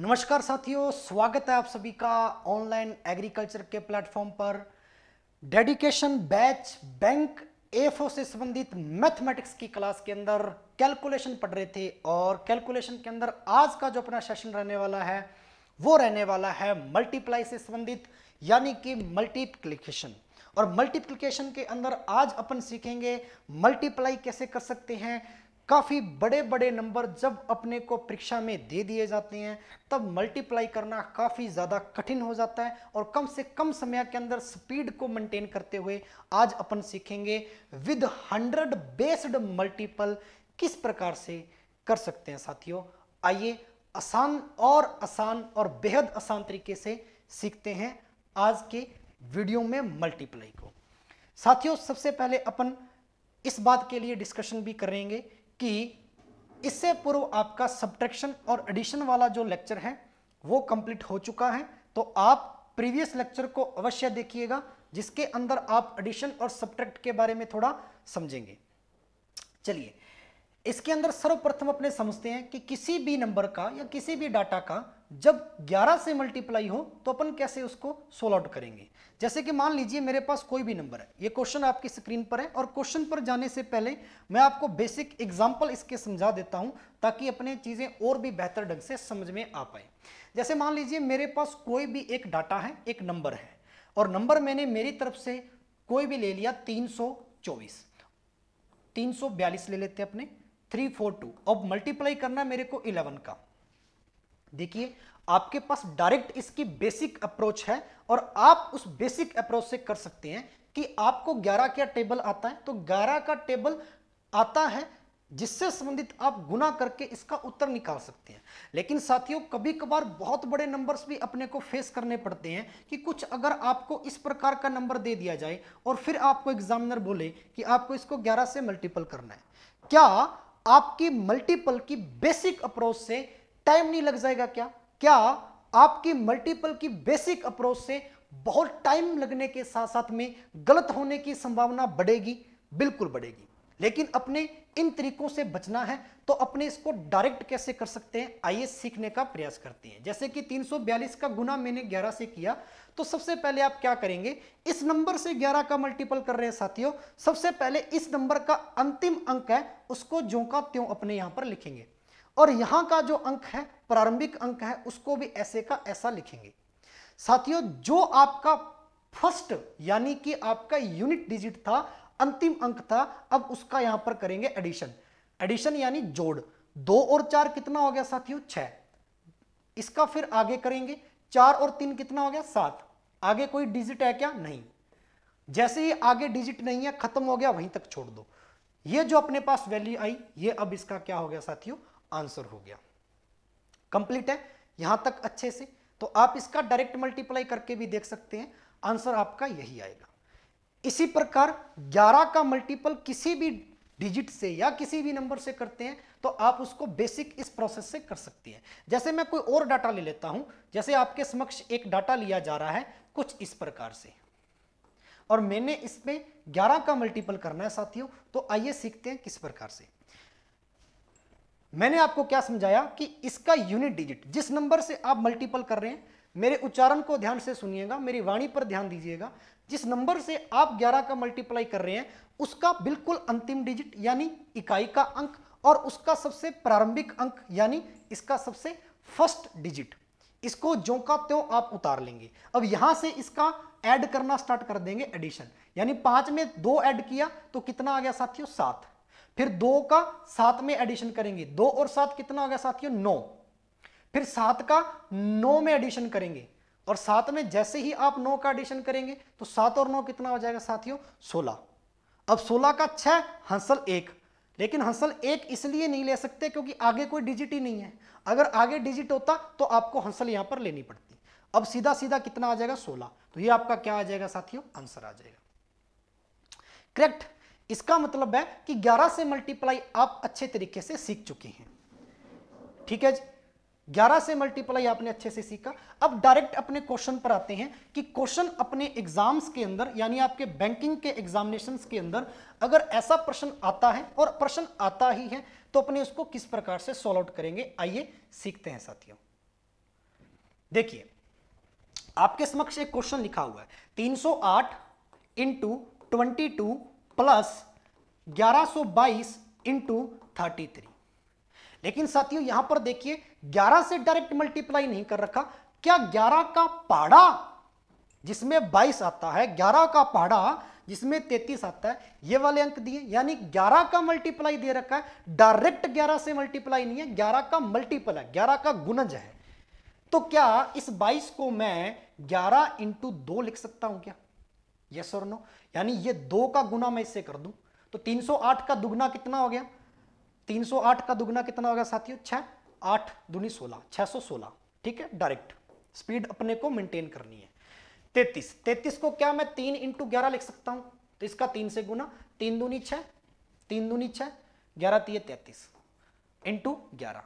नमस्कार साथियों स्वागत है आप सभी का ऑनलाइन एग्रीकल्चर के प्लेटफॉर्म पर डेडिकेशन बैच बैंक ए से संबंधित मैथमेटिक्स की क्लास के अंदर कैलकुलेशन पढ़ रहे थे और कैलकुलेशन के अंदर आज का जो अपना सेशन रहने वाला है वो रहने वाला है मल्टीप्लाई से संबंधित यानी कि मल्टीप्लीकेशन और मल्टीप्लीकेशन के अंदर आज अपन सीखेंगे मल्टीप्लाई कैसे कर सकते हैं काफ़ी बड़े बड़े नंबर जब अपने को परीक्षा में दे दिए जाते हैं तब मल्टीप्लाई करना काफ़ी ज़्यादा कठिन हो जाता है और कम से कम समय के अंदर स्पीड को मेंटेन करते हुए आज अपन सीखेंगे विद हंड्रेड बेस्ड मल्टीपल किस प्रकार से कर सकते हैं साथियों आइए आसान और आसान और बेहद आसान तरीके से सीखते हैं आज के वीडियो में मल्टीप्लाई को साथियों सबसे पहले अपन इस बात के लिए डिस्कशन भी करेंगे कि इससे पूर्व आपका सब्ट्रैक्शन और एडिशन वाला जो लेक्चर है वो कंप्लीट हो चुका है तो आप प्रीवियस लेक्चर को अवश्य देखिएगा जिसके अंदर आप एडिशन और सब्ट्रैक्ट के बारे में थोड़ा समझेंगे चलिए इसके अंदर सर्वप्रथम अपने समझते हैं कि किसी भी नंबर का या किसी भी डाटा का जब 11 से मल्टीप्लाई हो तो अपन कैसे उसको सोल आउट करेंगे जैसे कि मान लीजिए मेरे पास कोई भी नंबर है ये क्वेश्चन आपकी स्क्रीन पर है और क्वेश्चन पर जाने से पहले मैं आपको बेसिक एग्जांपल इसके समझा देता हूं ताकि अपने चीज़ें और भी बेहतर ढंग से समझ में आ पाए जैसे मान लीजिए मेरे पास कोई भी एक डाटा है एक नंबर है और नंबर मैंने मेरी तरफ से कोई भी ले लिया तीन सौ चौबीस तीन सौ बयालीस ले लेते अपने थ्री फोर टू अब मल्टीप्लाई करना मेरे को इलेवन का देखिए आपके पास डायरेक्ट इसकी बेसिक अप्रोच है और आप उस बेसिक अप्रोच से कर सकते हैं कि आपको 11 का टेबल आता है तो 11 का टेबल आता है जिससे संबंधित आप गुना करके इसका उत्तर निकाल सकते हैं लेकिन साथियों कभी कभार बहुत बड़े नंबर्स भी अपने को फेस करने पड़ते हैं कि कुछ अगर आपको इस प्रकार का नंबर दे दिया जाए और फिर आपको एग्जामिनर बोले कि आपको इसको 11 से मल्टीपल करना है क्या आपकी मल्टीपल की बेसिक अप्रोच से टाइम नहीं लग जाएगा क्या क्या आपकी मल्टीपल की बेसिक अप्रोच से बहुत टाइम लगने के साथ साथ में गलत होने की संभावना बढ़ेगी बिल्कुल बढ़ेगी लेकिन अपने इन तरीकों से बचना है तो अपने इसको डायरेक्ट कैसे कर सकते हैं आइए सीखने का प्रयास करते हैं जैसे कि 342 का गुना मैंने 11 से किया तो सबसे पहले आप क्या करेंगे इस नंबर से 11 का मल्टीपल कर रहे हैं साथियों सबसे पहले इस नंबर का अंतिम अंक है उसको जो का त्यों अपने यहां पर लिखेंगे और यहां का जो अंक है प्रारंभिक अंक है उसको भी ऐसे का ऐसा लिखेंगे साथियों जो आपका फर्स्ट यानी कि आपका यूनिट डिजिट था अंतिम अंक था अब उसका यहां पर करेंगे एडिशन एडिशन यानी जोड़ दो और चार कितना हो गया साथियों छह इसका फिर आगे करेंगे चार और तीन कितना हो गया सात आगे कोई डिजिट है क्या नहीं जैसे ही आगे डिजिट नहीं है खत्म हो गया वहीं तक छोड़ दो ये जो अपने पास वैल्यू आई ये अब इसका क्या हो गया साथियों आंसर हो गया कंप्लीट है यहां तक अच्छे से तो आप इसका डायरेक्ट मल्टीप्लाई करके भी देख सकते हैं आंसर आपका यही आएगा इसी प्रकार 11 का मल्टीपल किसी भी डिजिट से या किसी भी नंबर से करते हैं तो आप उसको बेसिक इस प्रोसेस से कर सकते हैं जैसे मैं कोई और डाटा ले लेता हूं जैसे आपके समक्ष एक डाटा लिया जा रहा है कुछ इस प्रकार से और मैंने इसमें 11 का मल्टीपल करना है साथियों तो आइए सीखते हैं किस प्रकार से मैंने आपको क्या समझाया कि इसका यूनिट डिजिट जिस नंबर से आप मल्टीपल कर रहे हैं मेरे उच्चारण को ध्यान से सुनिएगा मेरी वाणी पर ध्यान दीजिएगा जिस नंबर से आप 11 का मल्टीप्लाई कर रहे हैं उसका बिल्कुल अंतिम डिजिट यानी इकाई का अंक और उसका सबसे प्रारंभिक अंक यानी इसका सबसे फर्स्ट डिजिट इसको जो का त्यों आप उतार लेंगे अब यहां से इसका ऐड करना स्टार्ट कर देंगे एडिशन यानी पांच में दो ऐड किया तो कितना आ गया साथियों सात फिर दो का सात में एडिशन करेंगे दो और सात कितना हो गया साथियों नौ फिर सात का नौ में एडिशन करेंगे और सात में जैसे ही आप नौ का एडिशन करेंगे तो सात और नौ कितना हो जाएगा साथियों सोलह अब सोलह का छह हंसल एक लेकिन हंसल एक इसलिए नहीं ले सकते क्योंकि आगे कोई डिजिट ही नहीं है अगर आगे डिजिट होता तो आपको हंसल यहां पर लेनी पड़ती अब सीधा सीधा कितना आ जाएगा सोलह तो ये आपका क्या आ जाएगा साथियों आंसर आ जाएगा करेक्ट इसका मतलब है कि 11 से मल्टीप्लाई आप अच्छे तरीके से सीख चुके हैं ठीक है जी 11 से मल्टीप्लाई आपने अच्छे से सीखा अब डायरेक्ट अपने क्वेश्चन पर आते हैं कि क्वेश्चन अपने एग्जाम्स के अंदर यानी आपके बैंकिंग के एग्जामिनेशन के अंदर अगर ऐसा प्रश्न आता है और प्रश्न आता ही है तो अपने उसको किस प्रकार से सॉल्व आउट करेंगे आइए सीखते हैं साथियों देखिए आपके समक्ष एक क्वेश्चन लिखा हुआ है 308 सौ आठ into twenty two plus 1122 into thirty लेकिन साथियों यहां पर देखिए 11 से डायरेक्ट मल्टीप्लाई नहीं कर रखा क्या 11 का पहाड़ा जिसमें 22 आता है 11 का पहाड़ा जिसमें 33 आता है ये वाले अंक दिए यानी 11 का मल्टीप्लाई दे रखा है डायरेक्ट 11 से मल्टीप्लाई नहीं है 11 का मल्टीपल है 11 का गुणज है तो क्या इस 22 को मैं 11 इंटू दो लिख सकता हूं क्या यस और नो यानी ये दो का गुना मैं इससे कर दूं तो 308 का दुगना कितना हो गया 308 का दुगना कितना हो गया साथियों छः आठ दुनी सोलह छः सो ठीक है डायरेक्ट स्पीड अपने को मेंटेन करनी है तैतीस तैतीस को क्या मैं तीन इंटू ग्यारह लिख सकता हूं तो इसका तीन से गुना तीन दूनी छह तीन दूनी छह ग्यारह तीय तैतीस इंटू ग्यारह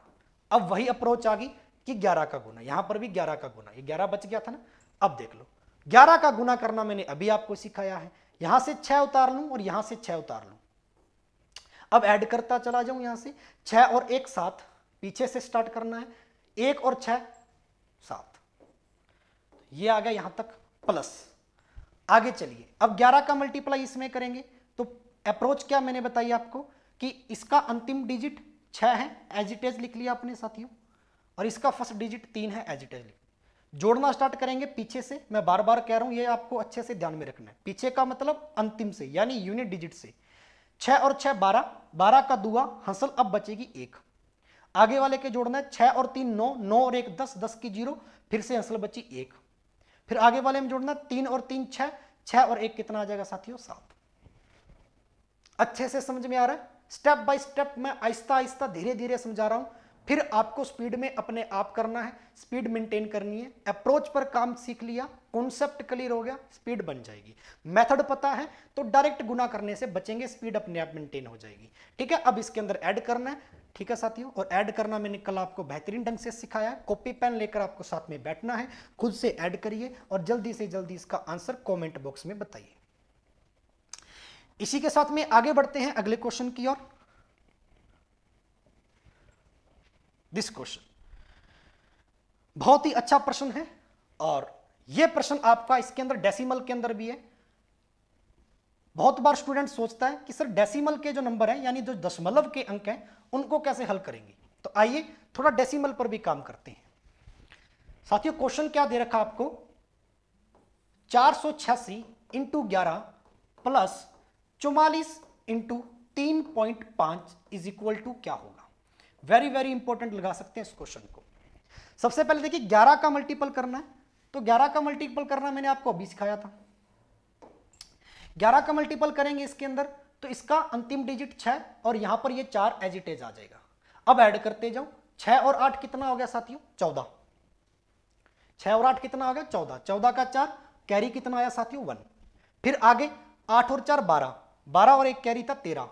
अब वही अप्रोच आ गई कि ग्यारह का गुना यहां पर भी ग्यारह का गुना ये ग्यारह बच गया था ना अब देख लो ग्यारह का गुना करना मैंने अभी आपको सिखाया है यहां से छह उतार लू और यहां से छह उतार लू अब ऐड करता चला जाऊं यहां से छह और एक साथ पीछे से स्टार्ट करना है एक और छह सात ये आ गया यहां तक प्लस आगे चलिए अब ग्यारह का मल्टीप्लाई इसमें करेंगे तो अप्रोच क्या मैंने बताई आपको कि इसका अंतिम डिजिट छह है एजिटेज लिख लिया अपने साथियों और इसका फर्स्ट डिजिट तीन है एजिटेज लिख जोड़ना स्टार्ट करेंगे पीछे से मैं बार बार कह रहा हूं ये आपको अच्छे से ध्यान में रखना है पीछे का मतलब अंतिम से यानी यूनिट डिजिट से छह और छह बारह बारह का दुआ हंसल अब बचेगी एक आगे वाले के जोड़ना है छह और तीन नौ नौ और एक दस दस की जीरो फिर से हंसल बची एक फिर आगे वाले में जोड़ना तीन और तीन छह छह और एक कितना आ जाएगा साथियों सात अच्छे से समझ में आ रहा है स्टेप बाय स्टेप मैं आहिस्ता आहिस्ता धीरे धीरे समझा रहा हूं फिर आपको स्पीड में अपने आप करना है स्पीड मेंटेन करनी है अप्रोच पर काम सीख लिया कॉन्सेप्ट क्लियर हो गया स्पीड बन जाएगी मेथड पता है तो डायरेक्ट गुना करने से बचेंगे स्पीड अपने आप मेंटेन हो जाएगी ठीक है अब इसके अंदर ऐड करना है ठीक है साथियों और ऐड करना मैंने कल आपको बेहतरीन ढंग से सिखाया कॉपी पेन लेकर आपको साथ में बैठना है खुद से ऐड करिए और जल्दी से जल्दी इसका आंसर कॉमेंट बॉक्स में बताइए इसी के साथ में आगे बढ़ते हैं अगले क्वेश्चन की ओर दिस क्वेश्चन बहुत ही अच्छा प्रश्न है और यह प्रश्न आपका इसके अंदर डेसिमल के अंदर भी है बहुत बार स्टूडेंट सोचता है कि सर डेसिमल के जो नंबर है यानी जो दशमलव के अंक हैं उनको कैसे हल करेंगे तो आइए थोड़ा डेसिमल पर भी काम करते हैं साथियों क्वेश्चन क्या दे रखा आपको चार सौ छियासी इंटू ग्यारह प्लस चौवालीस इंटू तीन पॉइंट पांच इज इक्वल टू क्या होगा वेरी वेरी इंपॉर्टेंट लगा सकते हैं इस क्वेश्चन को सबसे पहले देखिए ग्यारह का मल्टीपल करना है तो ग्यारह का मल्टीपल करना मैंने आपको अभी सिखाया था ग्यारह का मल्टीपल करेंगे इसके अंदर तो इसका अंतिम डिजिट छह और यहां पर ये चार एजिटेज आ जाएगा अब ऐड करते जाओ 6 और आठ कितना हो गया साथियों चौदह 6 और आठ कितना हो गया चौदह चौदह का चार कैरी कितना आया साथियों वन फिर आगे आठ और चार बारह बारह और एक कैरी था तेरह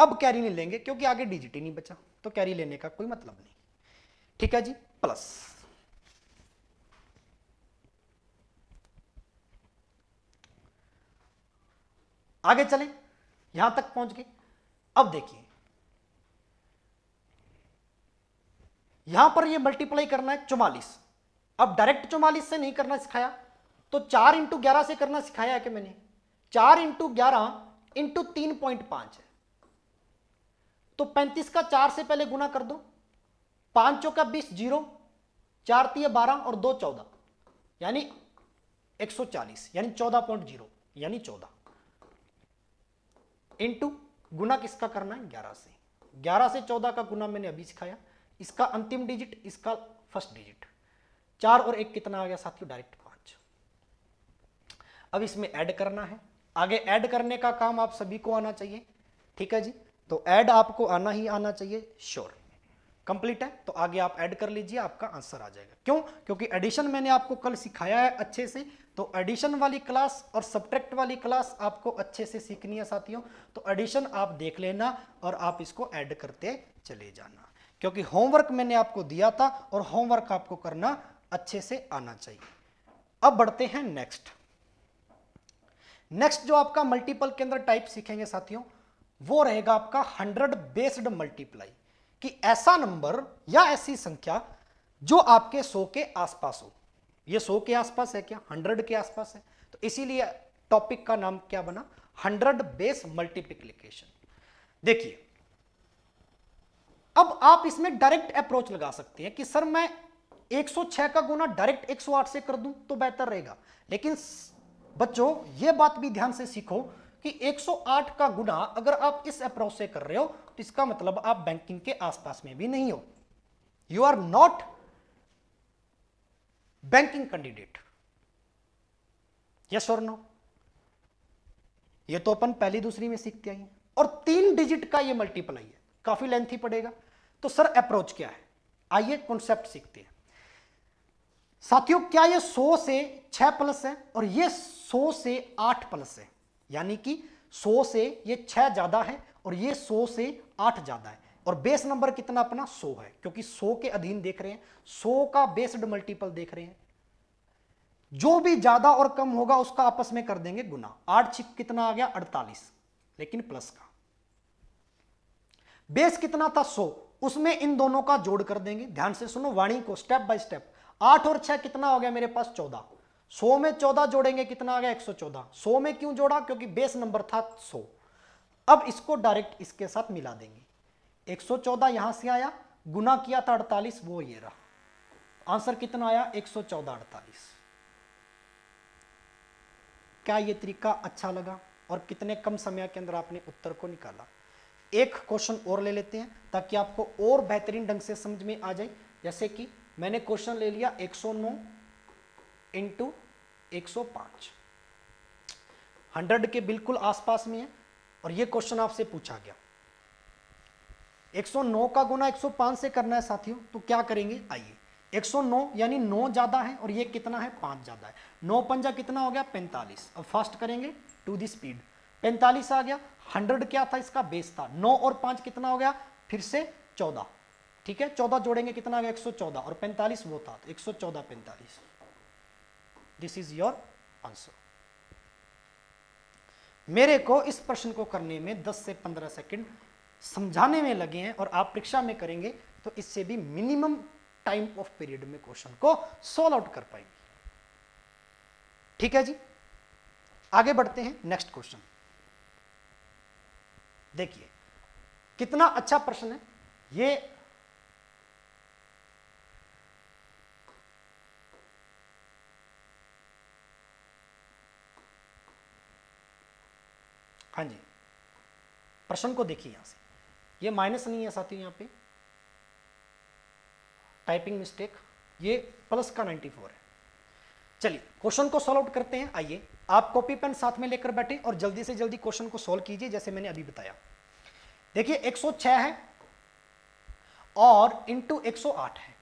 अब कैरी नहीं लेंगे क्योंकि आगे डिजिट ही नहीं बचा तो कैरी लेने का कोई मतलब नहीं ठीक है जी प्लस आगे चलें यहां तक पहुंच गए अब देखिए यहां पर ये मल्टीप्लाई करना है चौवालीस अब डायरेक्ट चौवालीस से नहीं करना सिखाया तो चार इंटू ग्यारह से करना सिखाया है कि मैंने चार इंटू ग्यारह इंटू तीन पॉइंट पांच है तो पैंतीस का चार से पहले गुना कर दो पांचों का बीस जीरो चार तीय बारह और दो चौदह यानी 140 यानी चौदह पॉइंट जीरो यानी चौदह इंटू गुना किसका करना है 11 से 11 से 14 का गुना मैंने अभी सिखाया इसका अंतिम डिजिट इसका फर्स्ट डिजिट चार और एक कितना आ गया साथियों डायरेक्ट पांच अब इसमें ऐड करना है आगे ऐड करने का काम आप सभी को आना चाहिए ठीक है जी तो ऐड आपको आना ही आना चाहिए श्योर कंप्लीट है तो आगे आप ऐड कर लीजिए आपका आंसर आ जाएगा क्यों क्योंकि एडिशन मैंने आपको कल सिखाया है अच्छे से तो एडिशन वाली क्लास और सब्ट्रैक्ट वाली क्लास आपको अच्छे से सीखनी है साथियों तो एडिशन आप देख लेना और आप इसको ऐड करते चले जाना क्योंकि होमवर्क मैंने आपको दिया था और होमवर्क आपको करना अच्छे से आना चाहिए अब बढ़ते हैं नेक्स्ट नेक्स्ट जो आपका मल्टीपल के अंदर टाइप सीखेंगे साथियों वो रहेगा आपका हंड्रेड बेस्ड मल्टीप्लाई कि ऐसा नंबर या ऐसी संख्या जो आपके सो के आसपास हो ये सौ के आसपास है क्या हंड्रेड के आसपास है तो इसीलिए टॉपिक का नाम क्या बना हंड्रेड बेस मल्टीप्लीकेशन देखिए अब आप इसमें डायरेक्ट अप्रोच लगा सकते हैं कि सर मैं 106 का गुना डायरेक्ट 108 से कर दूं तो बेहतर रहेगा लेकिन बच्चों यह बात भी ध्यान से सीखो कि 108 का गुना अगर आप इस अप्रोच से कर रहे हो तो इसका मतलब आप बैंकिंग के आसपास में भी नहीं हो you are not banking candidate yes और नो ये तो अपन पहली दूसरी में सीखते आई और तीन डिजिट का ये मल्टीपल है काफी लेंथी पड़ेगा तो सर अप्रोच क्या है आइए कॉन्सेप्ट सीखते हैं साथियों क्या ये 100 से 6 प्लस है और ये 100 से 8 प्लस है यानी कि 100 से ये 6 ज़्यादा है और ये 100 से 8 ज़्यादा है और बेस नंबर कितना अपना 100 है क्योंकि 100 के अधीन देख रहे हैं 100 का बेस्ड मल्टीपल देख रहे हैं जो भी ज़्यादा और कम होगा उसका आपस में कर देंगे गुना आठ छिप कितना आ गया अड़तालीस लेकिन प्लस का बेस कितना था 100 उसमें इन दोनों का जोड़ कर देंगे ध्यान से सुनो वाणी को स्टेप बाय स्टेप आठ और छह कितना हो गया मेरे पास चौदह सो में चौदह जोड़ेंगे कितना आ गया एक सौ चौदह सो में क्यों जोड़ा क्योंकि बेस नंबर था सो अब इसको डायरेक्ट इसके साथ मिला देंगे एक सौ चौदह यहां से आया गुना किया था अड़तालीस वो ये रहा आंसर कितना आया एक सौ चौदह अड़तालीस क्या ये तरीका अच्छा लगा और कितने कम समय के अंदर आपने उत्तर को निकाला एक क्वेश्चन और ले लेते हैं ताकि आपको और बेहतरीन ढंग से समझ में आ जाए जैसे कि मैंने क्वेश्चन ले लिया 109 इंटू एक सौ पांच हंड्रेड के बिल्कुल आसपास में है और ये क्वेश्चन आपसे पूछा गया 109 का गुना 105 से करना है साथियों तो क्या करेंगे आइए 109 यानी 9 ज़्यादा है और ये कितना है 5 ज़्यादा है 9 पंजा कितना हो गया 45 अब फास्ट करेंगे टू दी स्पीड 45 आ गया 100 क्या था इसका बेस था 9 और 5 कितना हो गया फिर से 14 ठीक है 14 जोड़ेंगे कितना आ गया 114 और 45 वो था तो 114 45 दिस इज योर आंसर मेरे को इस प्रश्न को करने में 10 से 15 सेकंड समझाने में लगे हैं और आप परीक्षा में करेंगे तो इससे भी मिनिमम टाइम ऑफ पीरियड में क्वेश्चन को सोल्व आउट कर पाएंगे ठीक है जी आगे बढ़ते हैं नेक्स्ट क्वेश्चन देखिए कितना अच्छा प्रश्न है ये हाँ जी प्रश्न को देखिए यहां से ये माइनस नहीं है साथियों यहां पे टाइपिंग मिस्टेक ये प्लस का 94 है चलिए क्वेश्चन को सॉल्व आउट करते हैं आइए आप कॉपी पेन साथ में लेकर बैठे और जल्दी से जल्दी क्वेश्चन को सॉल्व कीजिए जैसे मैंने अभी बताया देखिए 106 है और इंटू एक है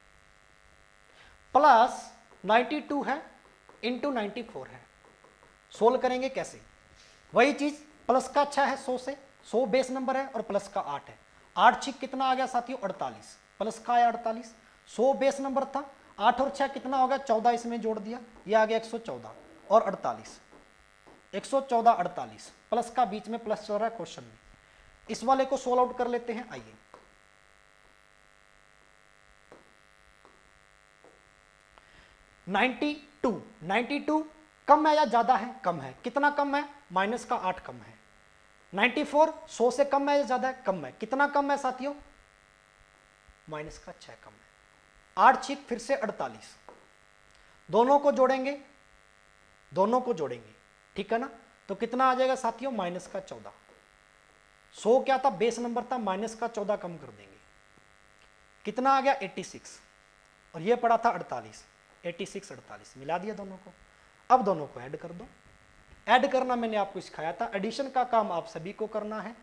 प्लस 92 है इंटू नाइन्टी है सोल्व करेंगे कैसे वही चीज प्लस का छह है सौ से सौ बेस नंबर है और प्लस का आठ है आठ छिक कितना आ गया साथियों अड़तालीस प्लस का आया अड़तालीस सौ बेस नंबर था आठ और छह कितना हो गया चौदह इसमें जोड़ दिया ये आ गया एक सौ चौदह और अड़तालीस एक सौ चौदह अड़तालीस प्लस का बीच में प्लस चल रहा है क्वेश्चन में इस वाले को सोल्व आउट कर लेते हैं आइए नाइन्टी टू नाइन्टी टू कम है या ज्यादा है कम है कितना कम है माइनस का आठ कम है फोर सौ से कम है ज्यादा है कम है कितना कम है साथियों माइनस का छह कम है आठ छीक फिर से अड़तालीस दोनों को जोड़ेंगे दोनों को जोड़ेंगे ठीक है ना तो कितना आ जाएगा साथियों माइनस का चौदह सौ क्या था बेस नंबर था माइनस का चौदह कम कर देंगे कितना आ गया एट्टी सिक्स और ये पड़ा था अड़तालीस एट्टी सिक्स अड़तालीस मिला दिया दोनों को अब दोनों को ऐड कर दो ऐड करना मैंने आपको सिखाया था एडिशन का काम आप सभी को करना है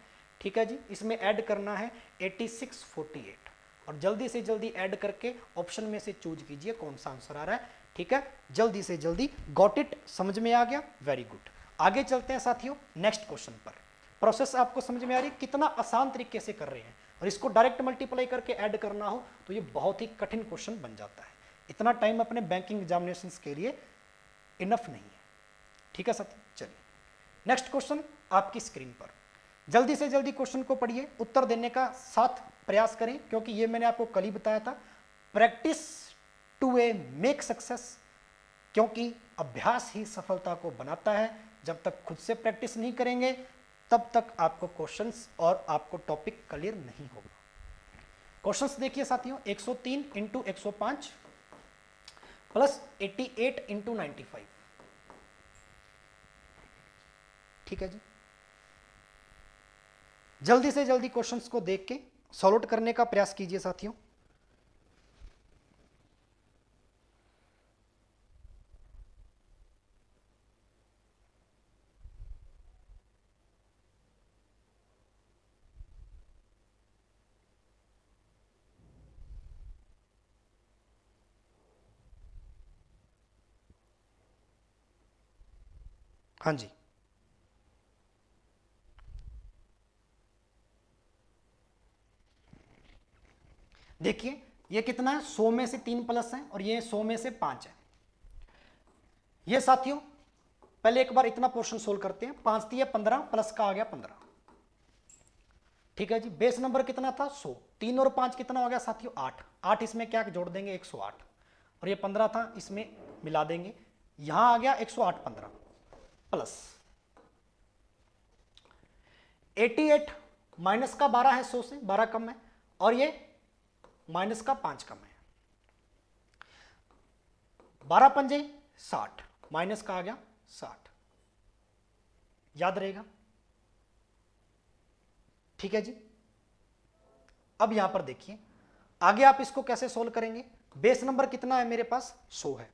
ठीक है जी इसमें ऐड करना है 8648 और जल्दी से जल्दी ऐड करके ऑप्शन में से चूज कीजिए कौन सा आंसर आ रहा है ठीक है जल्दी से जल्दी गॉट इट समझ में आ गया वेरी गुड आगे चलते हैं साथियों नेक्स्ट क्वेश्चन पर प्रोसेस आपको समझ में आ रही है कितना आसान तरीके से कर रहे हैं और इसको डायरेक्ट मल्टीप्लाई करके ऐड करना हो तो ये बहुत ही कठिन क्वेश्चन बन जाता है इतना टाइम अपने बैंकिंग एग्जामिनेशन के लिए इनफ नहीं है ठीक है साथी नेक्स्ट क्वेश्चन आपकी स्क्रीन पर जल्दी से जल्दी क्वेश्चन को पढ़िए उत्तर देने का साथ प्रयास करें क्योंकि ये मैंने आपको कल ही बताया था practice to a make success क्योंकि अभ्यास ही सफलता को बनाता है जब तक खुद से प्रैक्टिस नहीं करेंगे तब तक आपको क्वेश्चंस और आपको टॉपिक क्लियर नहीं होगा क्वेश्चंस देखिए साथियों 103 सौ तीन इंटू एक plus 88 eight into ninety five ठीक है जी जल्दी से जल्दी क्वेश्चंस को देख के सॉल्व करने का प्रयास कीजिए साथियों हाँ जी देखिए ये कितना है सौ में से तीन प्लस है और ये सौ में से पांच है ये साथियों पहले एक बार इतना पोर्शन सोल्व करते हैं पांच दिया पंद्रह प्लस का आ गया पंद्रह ठीक है जी बेस नंबर कितना था सौ तीन और पांच कितना हो गया साथियों आठ आठ इसमें क्या जोड़ देंगे एक सौ आठ और ये पंद्रह था इसमें मिला देंगे यहां आ गया एक सौ आठ पंद्रह प्लस एटी एट माइनस का बारह है सौ से बारह कम है और ये माइनस का पांच कम है बारह पंजे साठ माइनस का आ गया साठ याद रहेगा ठीक है जी अब यहां पर देखिए आगे आप इसको कैसे सोल्व करेंगे बेस नंबर कितना है मेरे पास सो है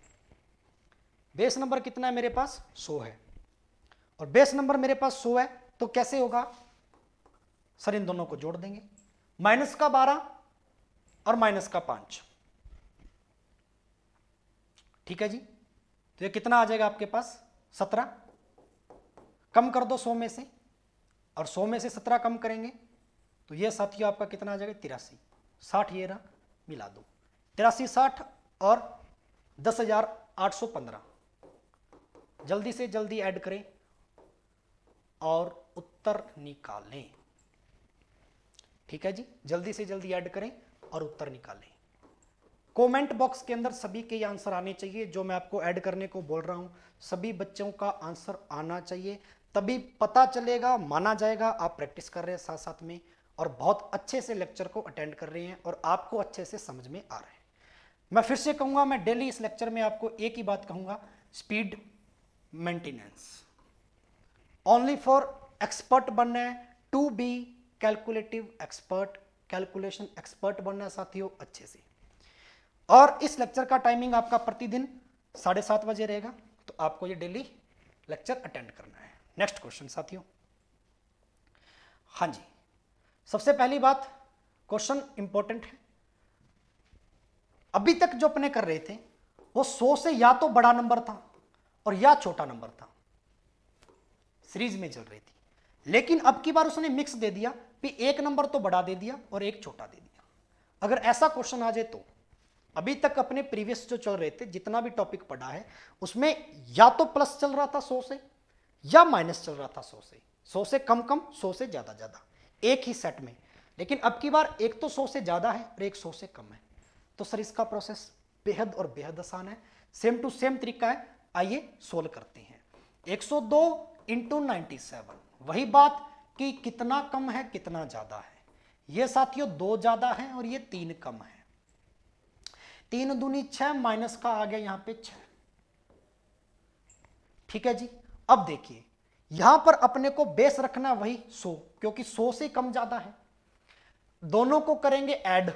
बेस नंबर कितना है मेरे पास सो है और बेस नंबर मेरे पास सो है तो कैसे होगा सर इन दोनों को जोड़ देंगे माइनस का बारह और माइनस का पांच ठीक है जी तो ये कितना आ जाएगा आपके पास सत्रह कम कर दो सौ में से और सौ में से सत्रह कम करेंगे तो ये साथियों आपका कितना आ जाएगा तिरासी साठ ये रहा मिला दो तिरासी साठ और दस हजार आठ सौ पंद्रह जल्दी से जल्दी ऐड करें और उत्तर निकालें ठीक है जी जल्दी से जल्दी ऐड करें और उत्तर निकालें कमेंट बॉक्स के अंदर सभी के आंसर आने चाहिए जो मैं आपको ऐड करने को बोल रहा हूं सभी बच्चों का आंसर आना चाहिए तभी पता चलेगा माना जाएगा आप प्रैक्टिस कर रहे हैं साथ साथ में और बहुत अच्छे से लेक्चर को अटेंड कर रहे हैं और आपको अच्छे से समझ में आ रहे हैं मैं फिर से कहूंगा मैं डेली इस लेक्चर में आपको एक ही बात कहूंगा speed maintenance only for expert बनना है to be calculative expert calculation expert बनना है साथियों अच्छे से और इस लेक्चर का टाइमिंग आपका प्रतिदिन साढ़े सात बजे रहेगा तो आपको ये डेली लेक्चर अटेंड करना है नेक्स्ट क्वेश्चन साथियों हाँ जी सबसे पहली बात क्वेश्चन इंपॉर्टेंट है अभी तक जो अपने कर रहे थे वो सौ से या तो बड़ा नंबर था और या छोटा नंबर था सीरीज में चल रही थी लेकिन अब की बार उसने मिक्स दे दिया भी एक नंबर तो बड़ा दे दिया और एक छोटा दे दिया अगर ऐसा क्वेश्चन आ जाए तो अभी तक अपने प्रीवियस जो चल रहे थे जितना भी टॉपिक पढ़ा है उसमें या तो प्लस चल रहा था सौ से या माइनस चल रहा था सौ से सौ से कम कम सौ से ज़्यादा ज़्यादा एक ही सेट में लेकिन अब की बार एक तो सौ से ज़्यादा है और एक सौ से कम है तो सर इसका प्रोसेस बेहद और बेहद आसान है सेम टू सेम तरीका है आइए सोल्व करते हैं एक सौ दो इंटू वही बात कि कितना कम है कितना ज़्यादा है ये साथियों दो ज़्यादा है और ये तीन कम है तीन दूनी छह माइनस का आ गया यहां पे छः ठीक है जी अब देखिए यहां पर अपने को बेस रखना वही सो क्योंकि सो से कम ज्यादा है दोनों को करेंगे ऐड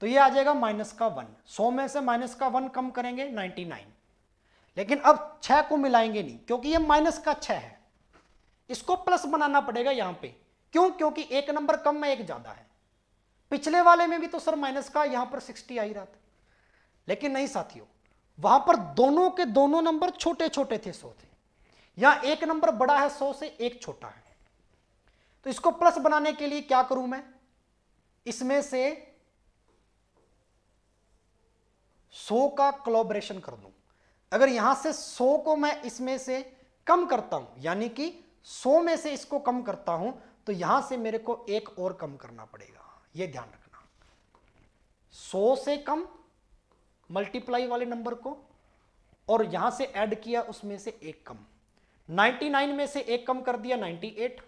तो ये आ जाएगा माइनस का वन सो में से माइनस का वन कम करेंगे नाइनटी नाइन लेकिन अब छह को मिलाएंगे नहीं क्योंकि ये माइनस का छह है इसको प्लस बनाना पड़ेगा यहां पे क्यों क्योंकि एक नंबर कम में एक ज्यादा है पिछले वाले में भी तो सर माइनस का यहां पर सिक्सटी आई रहा था लेकिन नहीं साथियों वहां पर दोनों के दोनों नंबर छोटे छोटे थे सौ थे यहां एक नंबर बड़ा है सौ से एक छोटा है तो इसको प्लस बनाने के लिए क्या करूं मैं इसमें से सौ का कोलोबरेशन कर दूं अगर यहां से सौ को मैं इसमें से कम करता हूं यानी कि सौ में से इसको कम करता हूं तो यहां से मेरे को एक और कम करना पड़ेगा यह ध्यान रखना सौ से कम मल्टीप्लाई वाले नंबर को और यहां से ऐड किया उसमें से एक कम 99 में से एक कम कर दिया 98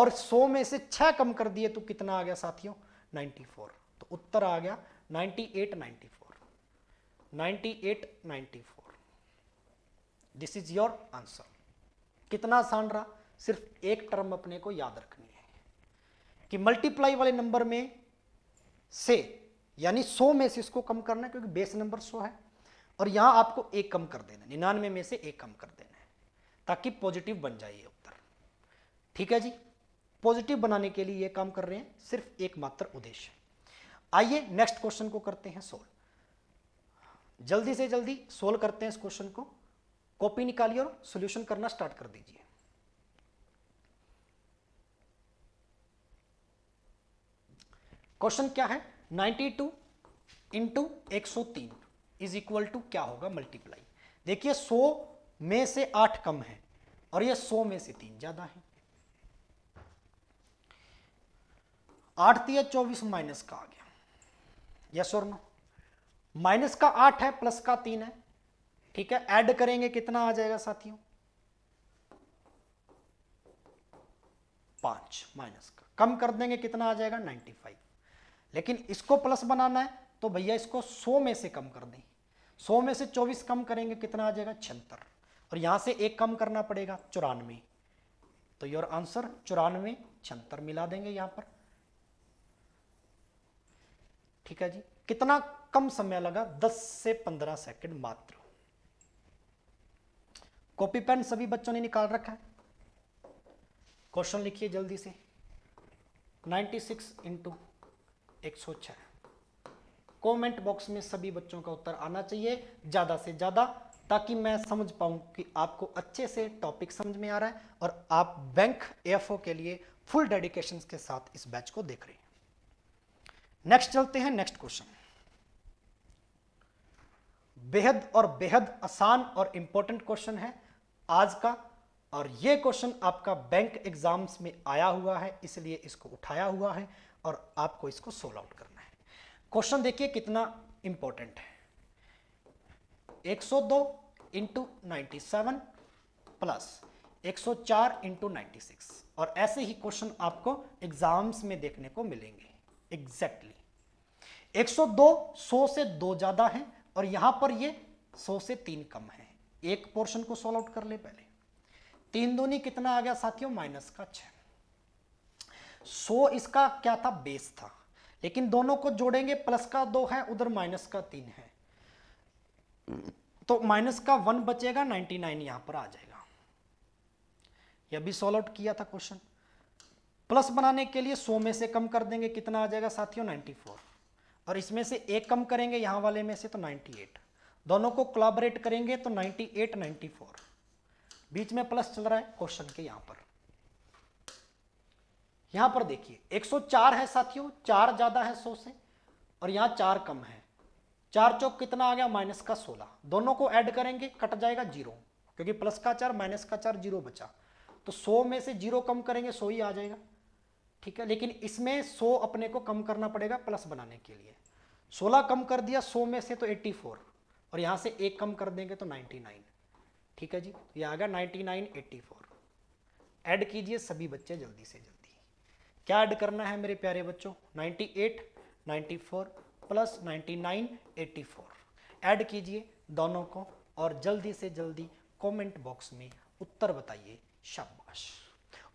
और 100 में से छह कम कर दिए तो कितना आ गया साथियों 94 तो उत्तर आ गया 98 94 98 94 दिस इज योर आंसर कितना आसान रहा सिर्फ एक टर्म अपने को याद रखनी है कि मल्टीप्लाई वाले नंबर में से यानी 100 में से इसको कम करना है क्योंकि बेस नंबर 100 है और यहां आपको एक कम कर देना है निन्यानवे में से एक कम कर देना है ताकि पॉजिटिव बन जाइए उत्तर ठीक है जी पॉजिटिव बनाने के लिए ये काम कर रहे हैं सिर्फ एकमात्र उद्देश्य आइए नेक्स्ट क्वेश्चन को करते हैं सोल्व जल्दी से जल्दी सोल्व करते हैं इस क्वेश्चन को कॉपी निकालिए और सोल्यूशन करना स्टार्ट कर दीजिए क्वेश्चन क्या है 92 टू इंटू एक इज इक्वल टू क्या होगा मल्टीप्लाई देखिए 100 में से 8 कम है और ये 100 में से 3 ज्यादा है आठ तीय चौबीस माइनस का आ गया यस और नो माइनस का 8 है प्लस का 3 है ठीक है ऐड करेंगे कितना आ जाएगा साथियों पांच माइनस का कम कर देंगे कितना आ जाएगा 95 लेकिन इसको प्लस बनाना है तो भैया इसको 100 में से कम कर दें 100 में से 24 कम करेंगे कितना आ जाएगा छिहत्तर और यहां से एक कम करना पड़ेगा चौरानवे तो योर आंसर चौरानवे छिहत्तर मिला देंगे यहां पर ठीक है जी कितना कम समय लगा 10 से 15 सेकंड मात्र कॉपी पेन सभी बच्चों ने निकाल रखा है क्वेश्चन लिखिए जल्दी से 96 सिक्स इंटू एक कॉमेंट बॉक्स में सभी बच्चों का उत्तर आना चाहिए ज़्यादा से ज़्यादा ताकि मैं समझ पाऊं कि आपको अच्छे से टॉपिक समझ में आ रहा है और आप बैंक एफ के लिए फुल डेडिकेशन के साथ इस बैच को देख रहे हैं नेक्स्ट चलते हैं नेक्स्ट क्वेश्चन बेहद और बेहद आसान और इंपॉर्टेंट क्वेश्चन है आज का और ये क्वेश्चन आपका बैंक एग्जाम्स में आया हुआ है इसलिए इसको उठाया हुआ है और आपको इसको सोल्व आउट करना है क्वेश्चन देखिए कितना इंपॉर्टेंट है 102 सौ दो इंटू प्लस 104 इंटू नाइन्टी और ऐसे ही क्वेश्चन आपको एग्जाम्स में देखने को मिलेंगे एग्जैक्टली exactly. 102 100 से दो ज़्यादा है और यहां पर ये 100 से तीन कम है एक पोर्शन को सॉल्व आउट कर ले पहले तीन दूनी कितना आ गया साथियों माइनस का छ सो इसका क्या था बेस था लेकिन दोनों को जोड़ेंगे प्लस का दो है उधर माइनस का तीन है तो माइनस का वन बचेगा नाइन्टी नाइन यहां पर आ जाएगा यह भी सॉल्व आउट किया था क्वेश्चन प्लस बनाने के लिए सो में से कम कर देंगे कितना आ जाएगा साथियों 94 और इसमें से एक कम करेंगे यहां वाले में से तो 98 दोनों को कोलाबरेट करेंगे तो 98 94 बीच में प्लस चल रहा है क्वेश्चन के यहां पर यहां पर देखिए 104 है साथियों चार ज्यादा है 100 से और यहां चार कम है चार चौक कितना आ गया माइनस का 16 दोनों को ऐड करेंगे कट जाएगा जीरो क्योंकि प्लस का चार माइनस का चार जीरो बचा तो 100 में से जीरो कम करेंगे 100 ही आ जाएगा ठीक है लेकिन इसमें 100 अपने को कम करना पड़ेगा प्लस बनाने के लिए 16 कम कर दिया 100 में से तो 84 और यहाँ से एक कम कर देंगे तो 99 ठीक है जी ये आ गया 99 84 ऐड कीजिए सभी बच्चे जल्दी से जल्दी क्या ऐड करना है मेरे प्यारे बच्चों 98 94 प्लस 99 84 ऐड कीजिए दोनों को और जल्दी से जल्दी कमेंट बॉक्स में उत्तर बताइए शाबाश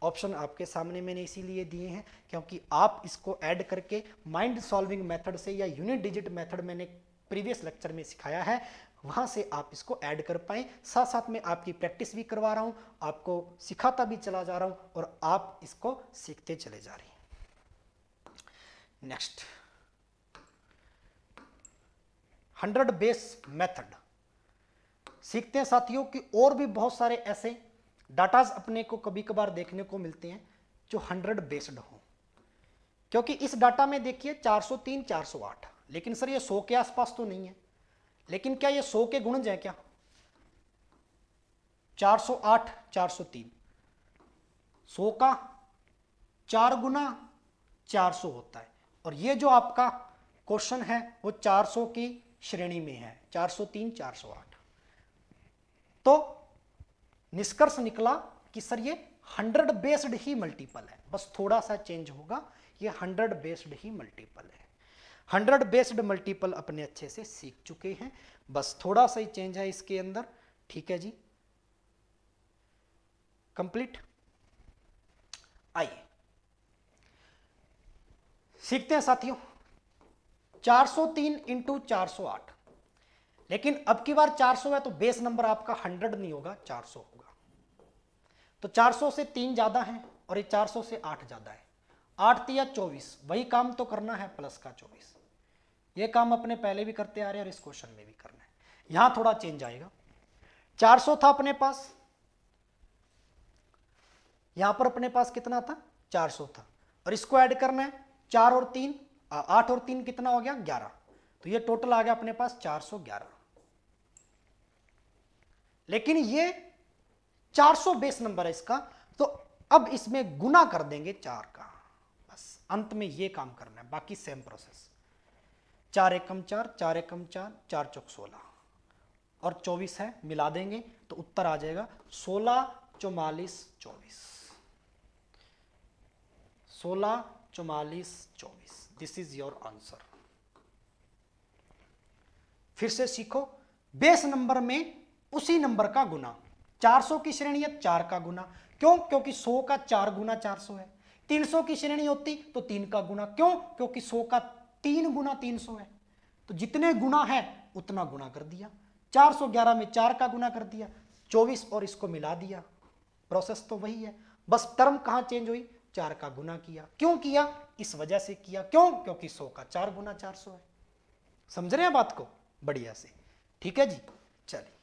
ऑप्शन आपके सामने मैंने इसीलिए दिए हैं क्योंकि आप इसको ऐड करके माइंड सॉल्विंग मेथड से या यूनिट डिजिट मेथड मैंने प्रीवियस लेक्चर में सिखाया है वहाँ से आप इसको ऐड कर पाएँ साथ साथ में आपकी प्रैक्टिस भी करवा रहा हूँ आपको सिखाता भी चला जा रहा हूँ और आप इसको सीखते चले जा रहे हैं नेक्स्ट हंड्रेड बेस मेथड सीखते हैं साथियों कि और भी बहुत सारे ऐसे डाटाज अपने को कभी कभार देखने को मिलते हैं जो हंड्रेड बेस्ड हो क्योंकि इस डाटा में देखिए 403 408 लेकिन सर ये सौ के आसपास तो नहीं है लेकिन क्या ये सौ के गुणज हैं क्या 408, 403 सौ का चार गुना 400 होता है और ये जो आपका क्वेश्चन है वो 400 की श्रेणी में है 403, 408 तो निष्कर्ष निकला कि सर ये 100 बेस्ड ही मल्टीपल है बस थोड़ा सा चेंज होगा ये 100 बेस्ड ही मल्टीपल है हंड्रेड बेस्ड मल्टीपल अपने अच्छे से सीख चुके हैं बस थोड़ा सा ही चेंज है इसके अंदर ठीक है जी कंप्लीट आइए सीखते हैं साथियों 403 इंटू चार लेकिन अब की बार 400 है तो बेस नंबर आपका 100 नहीं होगा 400 होगा तो 400 से तीन ज्यादा है और ये 400 से आठ ज्यादा है आठ या चौबीस वही काम तो करना है प्लस का चौबीस ये काम अपने पहले भी करते आ रहे हैं और इस क्वेश्चन में भी करना है यहां थोड़ा चेंज आएगा 400 था अपने पास यहां पर अपने पास कितना था 400 था और इसको ऐड करना है चार और तीन आठ और तीन कितना हो गया ग्यारह तो ये टोटल आ गया अपने पास चार लेकिन ये 400 बेस नंबर है इसका तो अब इसमें गुना कर देंगे चार का बस अंत में ये काम करना है बाकी सेम प्रोसेस चार एकम चार चार एकम चार चार चौक सोलह और चौबीस है मिला देंगे तो उत्तर आ जाएगा सोलह चौवालीस चौबीस सोलह चौवालीस चौबीस दिस इज योर आंसर फिर से सीखो बेस नंबर में उसी नंबर का गुना 400 की श्रेणी है चार का गुना क्यों क्योंकि 100 का चार गुना 400 है 300 की श्रेणी होती तो तीन का गुना क्यों क्योंकि 100 का तीन गुना तीन सौ है तो जितने गुना है उतना गुना कर दिया 411 में चार का गुना कर दिया 24 और इसको मिला दिया प्रोसेस तो वही है बस टर्म कहाँ चेंज हुई चार का गुना किया क्यों किया इस वजह से किया क्यों क्योंकि सौ का चार गुना चार सौ है समझ रहे हैं बात को बढ़िया से ठीक है जी चलिए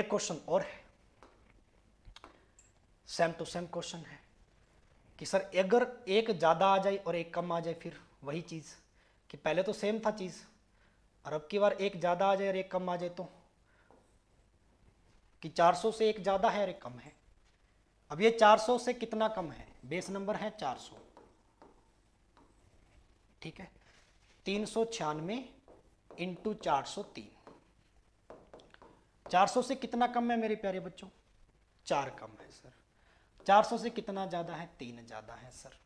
एक क्वेश्चन और है सेम टू सेम क्वेश्चन है कि सर अगर एक ज़्यादा आ जाए और एक कम आ जाए फिर वही चीज़ कि पहले तो सेम था चीज़ और अब की बार एक ज़्यादा आ जाए और एक कम आ जाए तो कि 400 से एक ज़्यादा है और एक कम है अब ये 400 से कितना कम है बेस नंबर है 400 ठीक है तीन सौ छियानवे इंटू चार सौ तीन चार सौ से कितना कम है मेरे प्यारे बच्चों चार कम है सर 400 से कितना ज़्यादा है तीन ज़्यादा है सर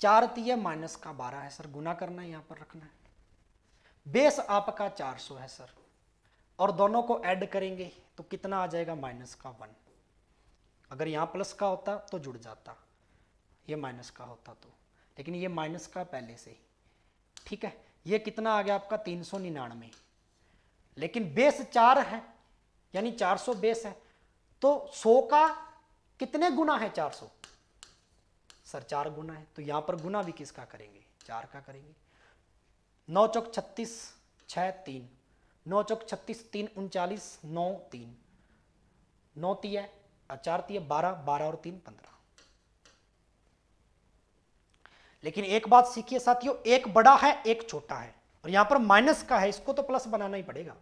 चार तीय माइनस का बारह है सर गुना करना है यहाँ पर रखना है बेस आपका 400 है सर और दोनों को ऐड करेंगे तो कितना आ जाएगा माइनस का वन अगर यहां प्लस का होता तो जुड़ जाता ये माइनस का होता तो लेकिन ये माइनस का पहले से ही ठीक है ये कितना आ गया आपका तीन सौ निन्यानवे लेकिन बेस चार है यानी चार सौ बेस है तो 100 का कितने गुना है 400 सर चार गुना है तो यहां पर गुना भी किसका करेंगे चार का करेंगे नौ चौक छत्तीस छ तीन नौ चौक छत्तीस तीन उनचालीस नौ तीन नौ तीय और चार तीय बारह बारह और तीन पंद्रह लेकिन एक बात सीखिए साथियों एक बड़ा है एक छोटा है और यहां पर माइनस का है इसको तो प्लस बनाना ही पड़ेगा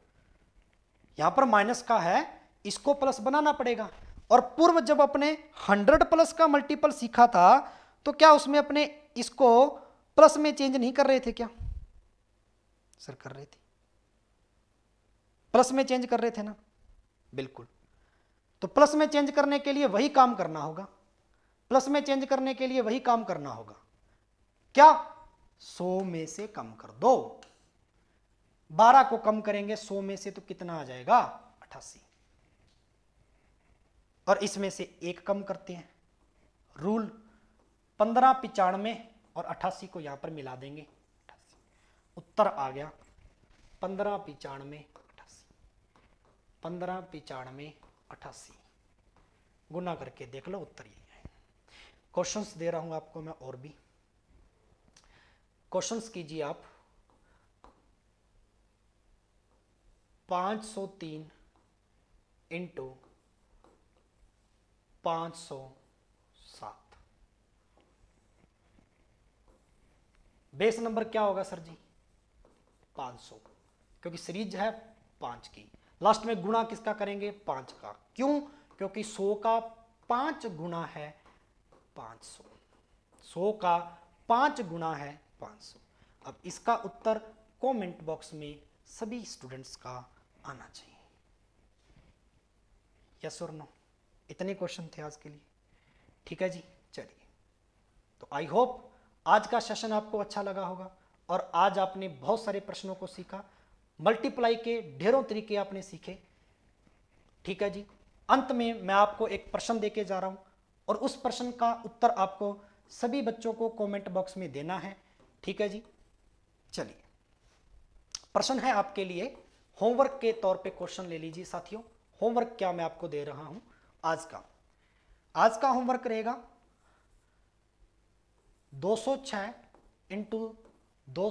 यहां पर माइनस का है इसको प्लस बनाना पड़ेगा और पूर्व जब अपने हंड्रेड प्लस का मल्टीपल सीखा था तो क्या उसमें अपने इसको प्लस में चेंज नहीं कर रहे थे क्या सर कर रहे थे प्लस में चेंज कर रहे थे ना बिल्कुल तो प्लस में चेंज करने के लिए वही काम करना होगा प्लस में चेंज करने के लिए वही काम करना होगा क्या सौ में से कम कर दो बारह को कम करेंगे सौ में से तो कितना आ जाएगा अठासी और इसमें से एक कम करते हैं रूल पंद्रह पिचानवे और अट्ठासी को यहां पर मिला देंगे उत्तर आ गया पंद्रह पिचानवे अट्ठासी पंद्रह पिचानवे अट्ठासी गुना करके देख लो उत्तर ये है क्वेश्चंस दे रहा हूं आपको मैं और भी क्वेश्चंस कीजिए आप 503 सौ तीन इंटू 507 सौ सात बेस नंबर क्या होगा सर जी 500 सौ क्योंकि सीरीज है पांच की लास्ट में गुणा किसका करेंगे पांच का क्यों क्योंकि 100 का पांच गुणा है 500 सौ का पांच गुणा है 500 सौ अब इसका उत्तर कमेंट बॉक्स में सभी स्टूडेंट्स का आना चाहिए यस और नो इतने क्वेश्चन थे आज के लिए ठीक है जी चलिए तो आई होप आज का सेशन आपको अच्छा लगा होगा और आज आपने बहुत सारे प्रश्नों को सीखा मल्टीप्लाई के ढेरों तरीके आपने सीखे ठीक है जी अंत में मैं आपको एक प्रश्न देके जा रहा हूं और उस प्रश्न का उत्तर आपको सभी बच्चों को कमेंट बॉक्स में देना है ठीक है जी चलिए प्रश्न है आपके लिए होमवर्क के तौर पे क्वेश्चन ले लीजिए साथियों होमवर्क क्या मैं आपको दे रहा हूं आज का आज का होमवर्क रहेगा 206 सौ छ इंटू दो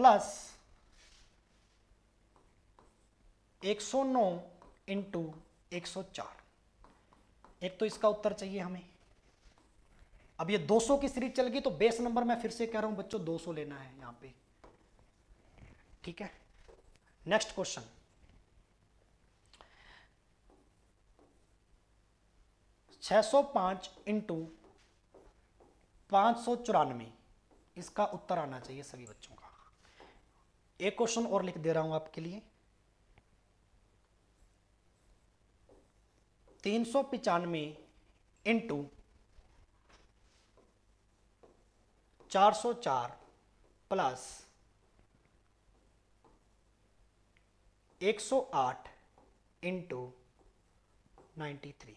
प्लस 109 सौ नौ इंटू एक एक तो इसका उत्तर चाहिए हमें अब ये 200 की सीरीज चल गई तो बेस नंबर मैं फिर से कह रहा हूं बच्चों 200 लेना है यहां पे ठीक है नेक्स्ट क्वेश्चन छः सौ पाँच इंटू पाँच सौ चौरानवे इसका उत्तर आना चाहिए सभी बच्चों का एक क्वेश्चन और लिख दे रहा हूं आपके लिए तीन सौ पिचानवे इंटू चार सौ चार प्लस एक सौ आठ इंटू नाइन्टी थ्री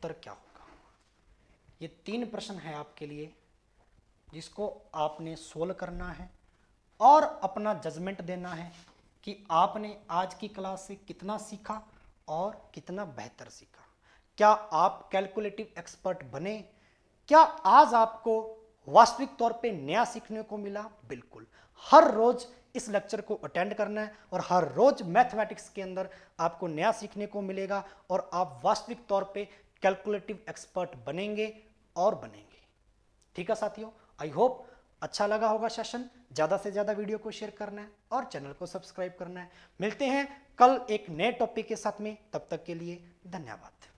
उत्तर क्या होगा ये तीन प्रश्न है आपके लिए जिसको आपने सोल्व करना है और अपना जजमेंट देना है कि आपने आज की क्लास से कितना सीखा और कितना बेहतर सीखा क्या आप कैलकुलेटिव एक्सपर्ट बने क्या आज आपको वास्तविक तौर पे नया सीखने को मिला बिल्कुल हर रोज इस लेक्चर को अटेंड करना है और हर रोज मैथमेटिक्स के अंदर आपको नया सीखने को मिलेगा और आप वास्तविक तौर पे कैलकुलेटिव एक्सपर्ट बनेंगे और बनेंगे ठीक है साथियों आई होप अच्छा लगा होगा सेशन ज़्यादा से ज़्यादा वीडियो को शेयर करना है और चैनल को सब्सक्राइब करना है मिलते हैं कल एक नए टॉपिक के साथ में तब तक के लिए धन्यवाद